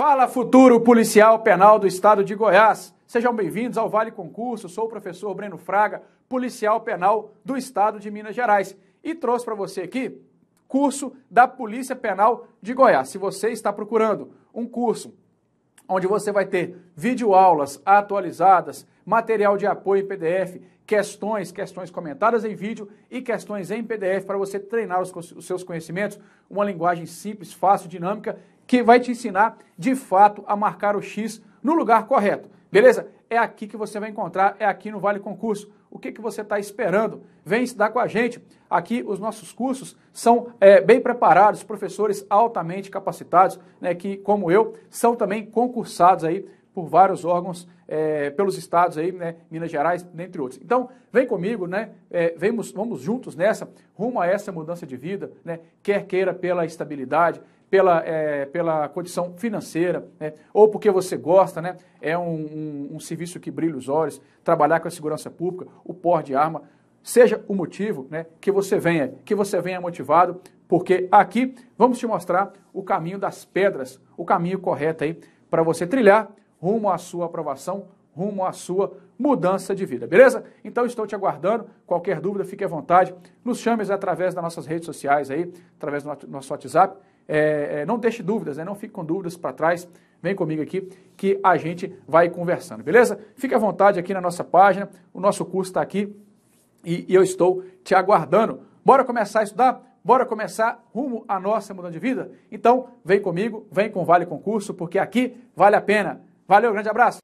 Fala, futuro policial penal do estado de Goiás. Sejam bem-vindos ao Vale Concurso. Sou o professor Breno Fraga, policial penal do estado de Minas Gerais, e trouxe para você aqui curso da Polícia Penal de Goiás. Se você está procurando um curso onde você vai ter videoaulas atualizadas, material de apoio em PDF, questões, questões comentadas em vídeo e questões em PDF para você treinar os, os seus conhecimentos, uma linguagem simples, fácil, dinâmica, que vai te ensinar de fato a marcar o X no lugar correto. Beleza? É aqui que você vai encontrar, é aqui no Vale Concurso. O que, que você está esperando? Vem estudar com a gente. Aqui os nossos cursos são é, bem preparados, professores altamente capacitados, né, que, como eu, são também concursados aí por vários órgãos, é, pelos estados aí, né, Minas Gerais, dentre outros. Então, vem comigo, né, é, vamos, vamos juntos nessa, rumo a essa mudança de vida, né, quer queira pela estabilidade, pela, é, pela condição financeira, né, ou porque você gosta, né, é um, um, um serviço que brilha os olhos, trabalhar com a segurança pública, o pó de arma, seja o motivo né, que você venha, que você venha motivado, porque aqui vamos te mostrar o caminho das pedras, o caminho correto aí para você trilhar rumo à sua aprovação, rumo à sua mudança de vida, beleza? Então estou te aguardando. Qualquer dúvida, fique à vontade. Nos chame através das nossas redes sociais aí, através do nosso WhatsApp. É, é, não deixe dúvidas, né? não fique com dúvidas para trás. Vem comigo aqui que a gente vai conversando, beleza? Fique à vontade aqui na nossa página. O nosso curso está aqui e, e eu estou te aguardando. Bora começar a estudar? Bora começar rumo à nossa mudança de vida? Então, vem comigo, vem com Vale Concurso, porque aqui vale a pena. Valeu, grande abraço!